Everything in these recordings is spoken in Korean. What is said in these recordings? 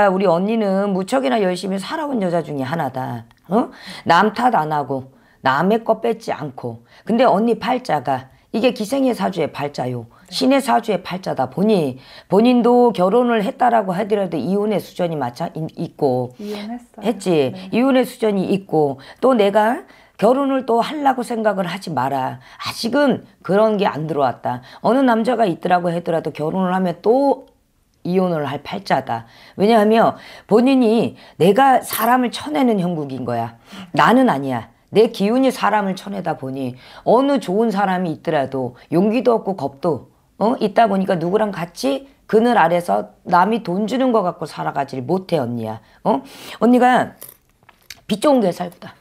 아, 우리 언니는 무척이나 열심히 살아온 여자 중에 하나다. 어? 남탓 안 하고 남의 거 뺏지 않고 근데 언니 팔자가 이게 기생의 사주의 팔자요. 신의 사주의 팔자다 보니 본인도 결혼을 했다라고 하더라도 이혼의 수전이 마찬 있고 이혼했어요. 했지 네. 이혼의 수전이 있고 또 내가 결혼을 또 하려고 생각을 하지 마라. 아직은 그런 게 안 들어왔다. 어느 남자가 있더라고 하더라도 결혼을 하면 또 이혼을 할 팔자다. 왜냐하면 본인이 내가 사람을 쳐내는 형국인 거야. 나는 아니야. 내 기운이 사람을 쳐내다 보니 어느 좋은 사람이 있더라도 용기도 없고 겁도 어? 있다 보니까 누구랑 같이 그늘 아래서 남이 돈 주는 거 갖고 살아가질 못해 언니야. 어? 언니가 빚 좋은 게 살고다.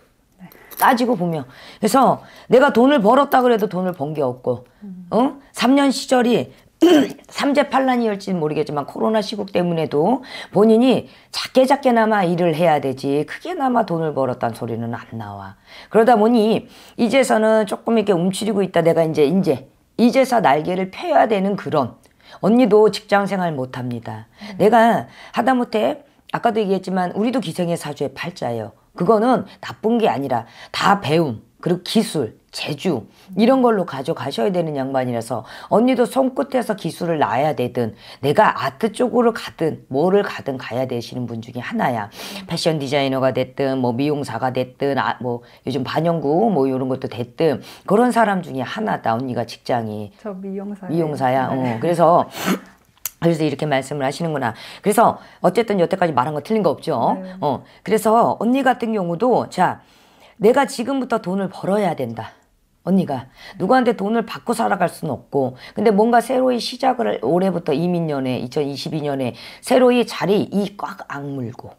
따지고 보면 그래서 내가 돈을 벌었다 그래도 돈을 번 게 없고 어? 3년 시절이 삼재 판란이올지는 모르겠지만 코로나 시국 때문에도 본인이 작게 작게나마 일을 해야 되지 크게나마 돈을 벌었다는 소리는 안 나와. 그러다 보니 이제서는 조금 이렇게 움츠리고 있다 내가 이제 이제 이제서 날개를 펴야 되는 그런 언니도 직장 생활 못 합니다. 음. 내가 하다못해 아까도 얘기했지만 우리도 기생의 사주의 팔자예요. 그거는 나쁜 게 아니라 다 배움 그리고 기술 제주 이런 걸로 가져가셔야 되는 양반이라서 언니도 손끝에서 기술을 낳아야 되든 내가 아트 쪽으로 가든 뭐를 가든 가야 되시는 분 중에 하나야 패션 디자이너가 됐든 뭐 미용사가 됐든 아, 뭐 요즘 반영구 뭐 이런 것도 됐든 그런 사람 중에 하나다 언니가 직장이 저 미용사 미용사야 어, 네. 어, 그래서 그래서 이렇게 말씀을 하시는구나. 그래서 어쨌든 여태까지 말한 거 틀린 거 없죠. 네. 어 그래서 언니 같은 경우도 자 내가 지금부터 돈을 벌어야 된다. 언니가 누구한테 돈을 받고 살아갈 수는 없고 근데 뭔가 새로이 시작을 올해부터 이민년에 2022년에 새로이 자리 이 꽉 악물고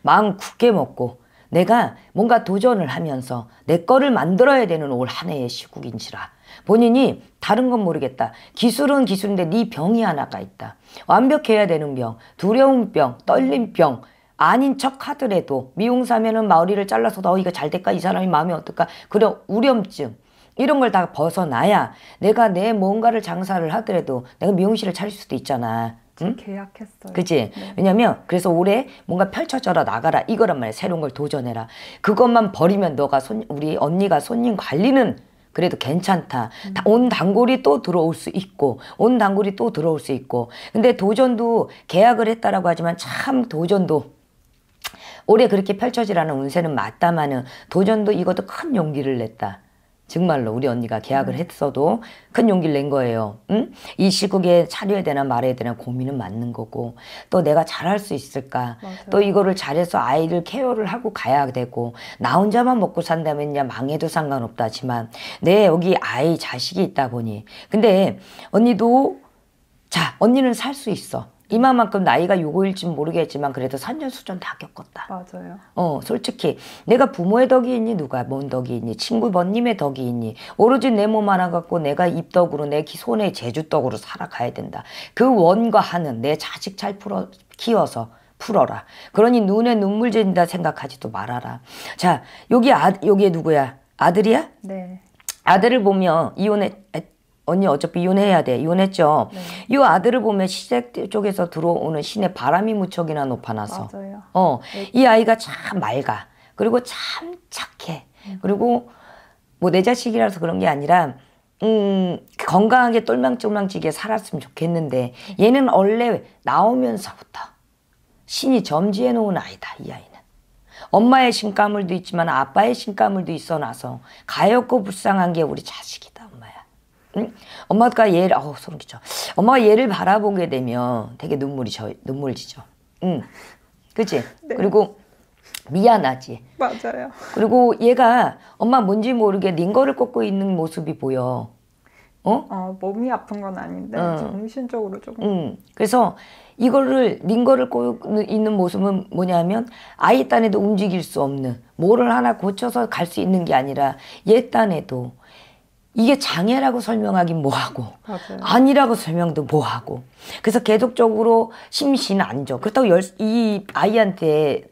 마음 굳게 먹고 내가 뭔가 도전을 하면서 내 거를 만들어야 되는 올 한 해의 시국인지라 본인이 다른 건 모르겠다. 기술은 기술인데 네 병이 하나가 있다. 완벽해야 되는 병, 두려운 병, 떨림 병, 아닌 척 하더라도 미용사면은 마을이를 잘라서 어 이거 잘 될까? 이 사람이 마음이 어떨까? 그런 우렴증, 이런 걸 다 벗어나야 내가 내 뭔가를 장사를 하더라도 내가 미용실을 차릴 수도 있잖아. 응? 계약했어요. 그치? 네. 왜냐면 그래서 올해 뭔가 펼쳐져라 나가라 이거란 말이야. 새로운 걸 도전해라. 그것만 버리면 너가 손 우리 언니가 손님 관리는 그래도 괜찮다. 음. 온 단골이 또 들어올 수 있고 온 단골이 또 들어올 수 있고 근데 도전도 계약을 했다라고 하지만 참 도전도 올해 그렇게 펼쳐지라는 운세는 맞다마는 도전도 이것도 큰 용기를 냈다. 정말로 우리 언니가 계약을 음. 했어도 큰 용기를 낸 거예요. 응? 이 시국에 차려야 되나 말아야 되나 고민은 맞는 거고 또 내가 잘할 수 있을까 맞아요. 또 이거를 잘해서 아이를 케어를 하고 가야 되고 나 혼자만 먹고 산다면 야 망해도 상관없다지만 내 여기 아이 자식이 있다 보니 근데 언니도 자 언니는 살 수 있어 이만큼 나이가 요거일진 모르겠지만 그래도 산전수전 다 겪었다. 맞아요. 어, 솔직히 내가 부모의 덕이 있니 누가 뭔 덕이 있니 친구 번님의 덕이 있니 오로지 내 몸 하나 갖고 내가 입덕으로 내 손에 제주덕으로 살아가야 된다. 그 원과 하는 내 자식 잘 풀어 키워서 풀어라. 그러니 눈에 눈물 진다 생각하지도 말아라. 자, 여기 아 여기 누구야? 아들이야? 네. 아들을 보면 이혼했 언니 어차피 이혼해야 돼. 이혼했죠. 네. 이 아들을 보면 시댁 쪽에서 들어오는 신의 바람이 무척이나 높아나서. 맞아요. 어, 네. 이 아이가 참 맑아. 그리고 참 착해. 음. 그리고 뭐 내 자식이라서 그런 게 아니라 음, 건강하게 똘망똘망지게 살았으면 좋겠는데 얘는 원래 나오면서부터 신이 점지해 놓은 아이다. 이 아이는. 엄마의 신가물도 있지만 아빠의 신가물도 있어 나서 가엾고 불쌍한 게 우리 자식이다. 응? 엄마가 얘를 어 소름 끼쳐. 엄마가 얘를 바라보게 되면 되게 눈물이 저 눈물 지죠. 응. 그치? 네. 그리고 미안하지. 맞아요. 그리고 얘가 엄마 뭔지 모르게 닌 거를 꽂고 있는 모습이 보여. 어? 어 몸이 아픈 건 아닌데 응. 정신적으로 조금. 응. 그래서 이거를 링거를 꼬는 있는 모습은 뭐냐면 아이 딴에도 움직일 수 없는 뭐를 하나 고쳐서 갈 수 있는 게 아니라 얘 딴에도 이게 장애라고 설명하긴 뭐하고 아니라고 설명도 뭐하고 그래서 계속적으로 심신안정 그렇다고 열, 이 아이한테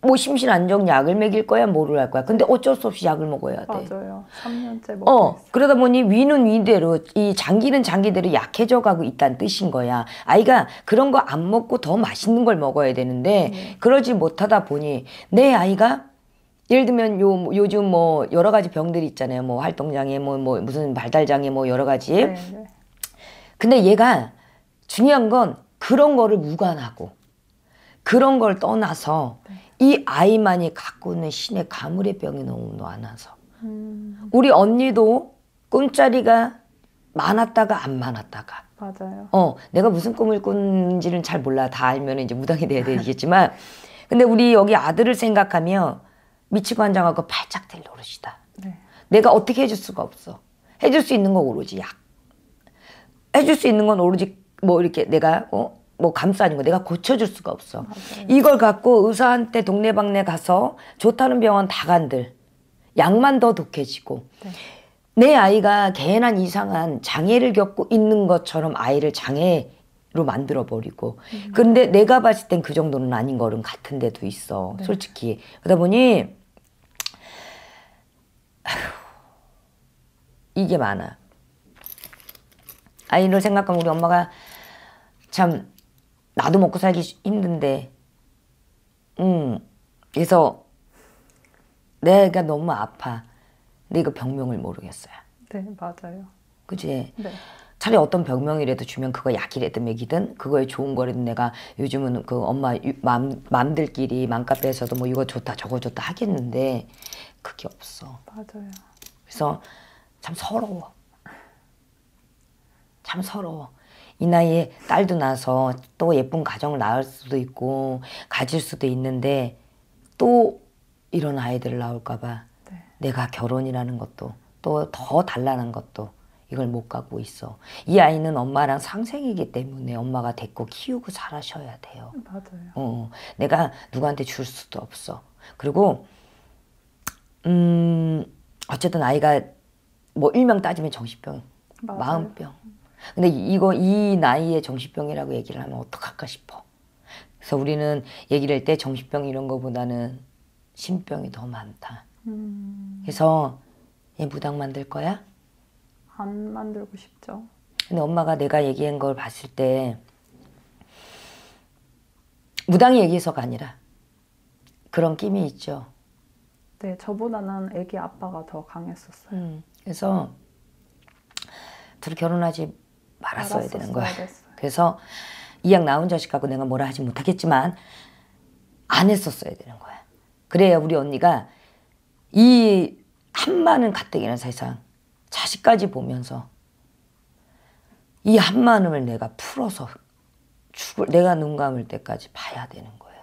뭐 심신안정 약을 먹일 거야 뭐를 할 거야 근데 어쩔 수 없이 약을 먹어야 돼 맞아요 3년째 먹고 어, 있어 그러다 보니 위는 위대로 이 장기는 장기대로 약해져 가고 있다는 뜻인 거야 아이가 그런 거 안 먹고 더 맛있는 걸 먹어야 되는데 음. 그러지 못하다 보니 내 아이가 예를 들면 요 요즘 뭐 여러 가지 병들이 있잖아요. 뭐 활동장애 뭐, 뭐 무슨 발달장애 뭐 여러 가지. 네, 네. 근데 얘가 중요한 건 그런 거를 무관하고 그런 걸 떠나서 네. 이 아이만이 갖고 있는 신의 가물의 병이 너무 많아서 음. 우리 언니도 꿈자리가 많았다가 안 많았다가 맞아요. 어 내가 무슨 꿈을 꾼지는 잘 몰라 다 알면 이제 무당이 돼야 되겠지만 근데 우리 여기 아들을 생각하면 미치관장하고 고 발짝 될 노릇이다. 네. 내가 어떻게 해줄 수가 없어. 해줄 수 있는 건 오로지 약. 해줄 수 있는 건 오로지 뭐 이렇게 내가 어? 뭐 감싸는 거 내가 고쳐줄 수가 없어. 맞아요. 이걸 갖고 의사한테 동네방네 가서 좋다는 병원 다 간들 약만 더 독해지고 네. 내 아이가 개난 이상한 장애를 겪고 있는 것처럼 아이를 장애로 만들어 버리고 음. 근데 내가 봤을 땐 그 정도는 아닌 거는 같은 데도 있어 네. 솔직히 그러다 보니 이게 많아. 아이를 생각하면 우리 엄마가 참 나도 먹고 살기 힘든데 음 그래서 내가 너무 아파 근데 이거 병명을 모르겠어요 네 맞아요 그지 네. 차라리 어떤 병명이라도 주면 그거 약이라도 먹이든 그거에 좋은 거라도 내가 요즘은 그 엄마 맘, 맘들끼리 맘카페에서도 뭐 이거 좋다 저거 좋다 하겠는데 그게 없어. 맞아요. 그래서 참 서러워. 참 서러워. 이 나이에 딸도 낳아서 또 예쁜 가정을 낳을 수도 있고 가질 수도 있는데 또 이런 아이들을 낳을까봐 네. 내가 결혼이라는 것도 또 더 달라는 것도 이걸 못 가고 있어. 이 아이는 엄마랑 상생이기 때문에 엄마가 데리고 키우고 잘하셔야 돼요. 맞아요. 어, 내가 누구한테 줄 수도 없어. 그리고 음, 어쨌든 아이가 뭐 일명 따지면 정신병, 맞아요. 마음병. 근데 이거 이 나이에 정신병이라고 얘기를 하면 어떡할까 싶어. 그래서 우리는 얘기를 할 때 정신병 이런 거보다는 신병이 더 많다. 음. 그래서 얘 무당 만들 거야? 안 만들고 싶죠. 근데 엄마가 내가 얘기한 걸 봤을 때 무당이 얘기해서가 아니라 그런 끼이 있죠. 네, 저보다는 아기 아빠가 더 강했었어요. 음, 그래서 둘이 결혼하지 말았어야 되는 거야. 됐어요. 그래서 이왕 낳은 자식하고 내가 뭐라 하지 못하겠지만 안 했었어야 되는 거야. 그래야 우리 언니가 이한 많은 가뜩이는 세상 자식까지 보면서 이 한마음을 내가 풀어서 죽을 내가 눈 감을 때까지 봐야 되는 거예요.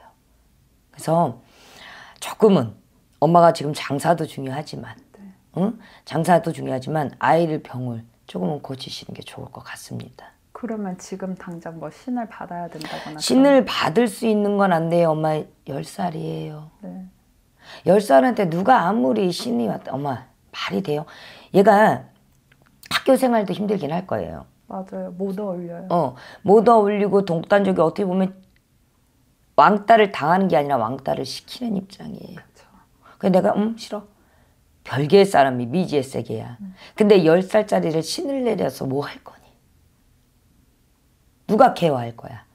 그래서 조금은 엄마가 지금 장사도 중요하지만 네. 응? 장사도 중요하지만 아이를 병을 조금은 고치시는 게 좋을 것 같습니다. 그러면 지금 당장 뭐 신을 받아야 된다거나 신을 그런... 받을 수 있는 건 안 돼요. 엄마 10살이에요. 네. 10살한테 누가 아무리 신이 왔다 엄마 말이 돼요. 얘가 학교 생활도 힘들긴 할 거예요. 맞아요. 못 어울려요. 어, 못 어울리고 동단족이 어떻게 보면 왕따를 당하는 게 아니라 왕따를 시키는 입장이에요. 그 내가 음 싫어. 별개의 사람이 미지의 세계야. 음. 근데 열살짜리를 신을 내려서 뭐 할 거니? 누가 케어할 거야?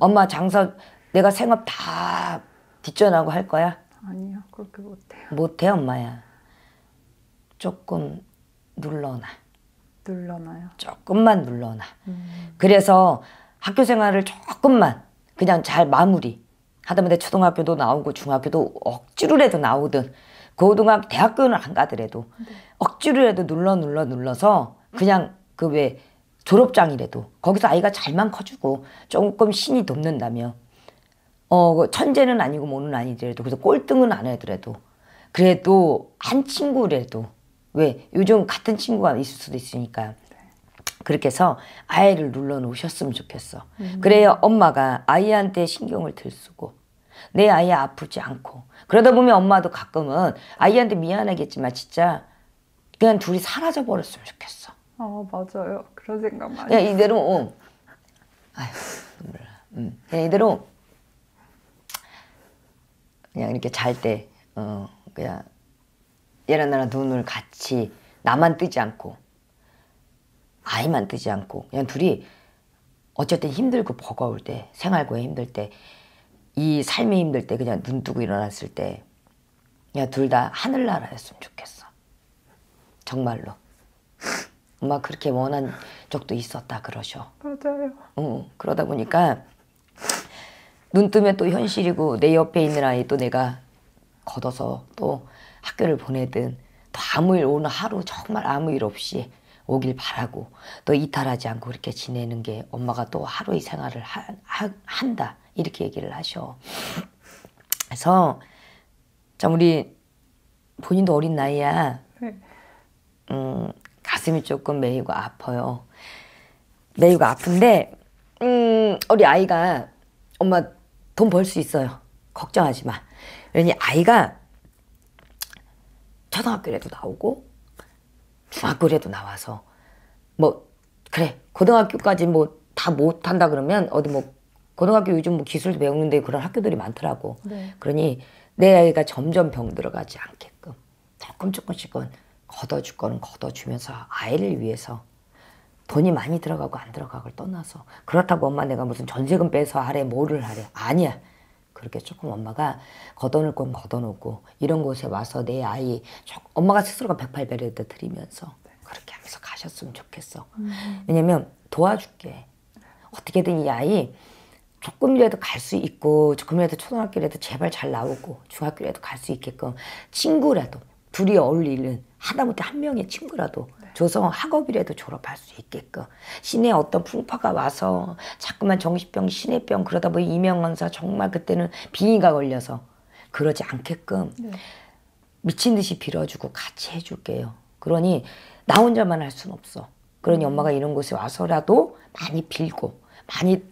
엄마 장사 내가 생업 다 뒷전하고 할 거야? 아니요 그렇게 못해요. 못해 엄마야. 조금 눌러놔. 눌러놔요. 조금만 눌러놔. 음. 그래서 학교 생활을 조금만 그냥 잘 마무리. 하다못해 초등학교도 나오고 중학교도 억지로라도 나오든 고등학 교 대학교는 안 가더라도 네. 억지로라도 눌러 눌러 눌러서 그냥 그 왜 졸업장이라도 거기서 아이가 잘만 커지고 조금 신이 돕는다며 어 그 천재는 아니고 모는 아니더라도 그래서 꼴등은 안해더라도 그래도 한 친구라도 왜 요즘 같은 친구가 있을 수도 있으니까 네. 그렇게 해서 아이를 눌러 놓으셨으면 좋겠어. 음. 그래야 엄마가 아이한테 신경을 들 쓰고 내 아이 아프지 않고 그러다 보면 엄마도 가끔은 아이한테 미안하겠지만 진짜 그냥 둘이 사라져 버렸으면 좋겠어. 어 맞아요. 그런 생각 많이. 그냥 이대로 어. 아휴 몰라. 음. 그냥 이대로 그냥 이렇게 잘 때어 그냥 얘랑 나랑 눈을 같이 나만 뜨지 않고 아이만 뜨지 않고 그냥 둘이 어쨌든 힘들고 버거울 때 생활고에 힘들 때이 삶이 힘들 때 그냥 눈 뜨고 일어났을 때 그냥 둘다 하늘나라였으면 좋겠어. 정말로. 엄마 그렇게 원한 적도 있었다 그러셔. 맞아요. 응. 그러다 보니까 눈 뜨면 또 현실이고 내 옆에 있는 아이 또 내가 걷어서 또 학교를 보내든 또 아무 일 오늘 하루 정말 아무 일 없이 오길 바라고 또 이탈하지 않고 그렇게 지내는 게 엄마가 또 하루의 생활을 하, 하, 한다. 이렇게 얘기를 하셔. 그래서 참 우리 본인도 어린 나이야. 네. 음, 가슴이 조금 메이고 아파요. 메이고 아픈데 음, 우리 아이가 엄마 돈 벌 수 있어요. 걱정하지 마. 왜냐 아이가 초등학교라도 나오고 중학교라도 나와서 뭐 그래 고등학교까지 뭐 다 못한다 그러면 어디 뭐 고등학교 요즘 뭐 기술도 배우는데 그런 학교들이 많더라고. 네. 그러니 내 아이가 점점 병 들어가지 않게끔 조금 조금씩은 걷어줄 거는 걷어주면서 아이를 위해서 돈이 많이 들어가고 안 들어가고를 떠나서 그렇다고 엄마 내가 무슨 전세금 빼서 하래 뭐를 하래 아니야 그렇게 조금 엄마가 걷어놓을 건 걷어놓고 이런 곳에 와서 내 아이 엄마가 스스로가 108배를 드리면서 그렇게 하면서 가셨으면 좋겠어 음. 왜냐면 도와줄게 어떻게든 이 아이 조금이라도 갈 수 있고 조금이라도 초등학교라도 제발 잘 나오고 중학교라도 갈 수 있게끔 친구라도 둘이 어울리는 하다못해 한 명의 친구라도 네. 조성 학업이라도 졸업할 수 있게끔 시내 어떤 풍파가 와서 자꾸만 정신병, 시내병 그러다 보니 이명원사 정말 그때는 빙의가 걸려서 그러지 않게끔 네. 미친 듯이 빌어주고 같이 해줄게요. 그러니 나 혼자만 할 수는 없어. 그러니 엄마가 이런 곳에 와서라도 많이 빌고 많이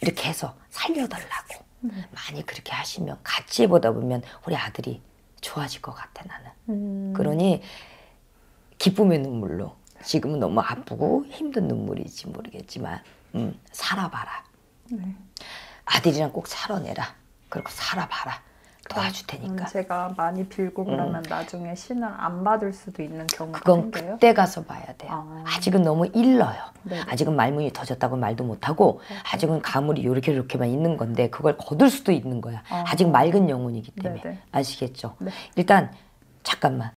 이렇게 해서 살려달라고 음. 많이 그렇게 하시면 같이 보다 보면 우리 아들이 좋아질 것 같아 나는. 음. 그러니 기쁨의 눈물로 지금은 너무 아프고 힘든 눈물이지 모르겠지만 음, 살아봐라. 네. 아들이랑 꼭 살아내라. 그리고 살아봐라. 도와줄 음, 테니까. 음, 제가 많이 빌고 음. 그러면 음. 나중에 신을 안 받을 수도 있는 경우가 그건 한데요? 그때 가서 봐야 돼요. 아. 직은 너무 일러요. 네네. 아직은 말문이 터졌다고 말도 못하고 네네. 아직은 가물이 요렇게 요렇게만 있는 건데 그걸 거둘 수도 있는 거야. 아. 직 맑은 영혼이기 때문에. 네네. 네. 아시겠죠? 네. 일단 잠깐만.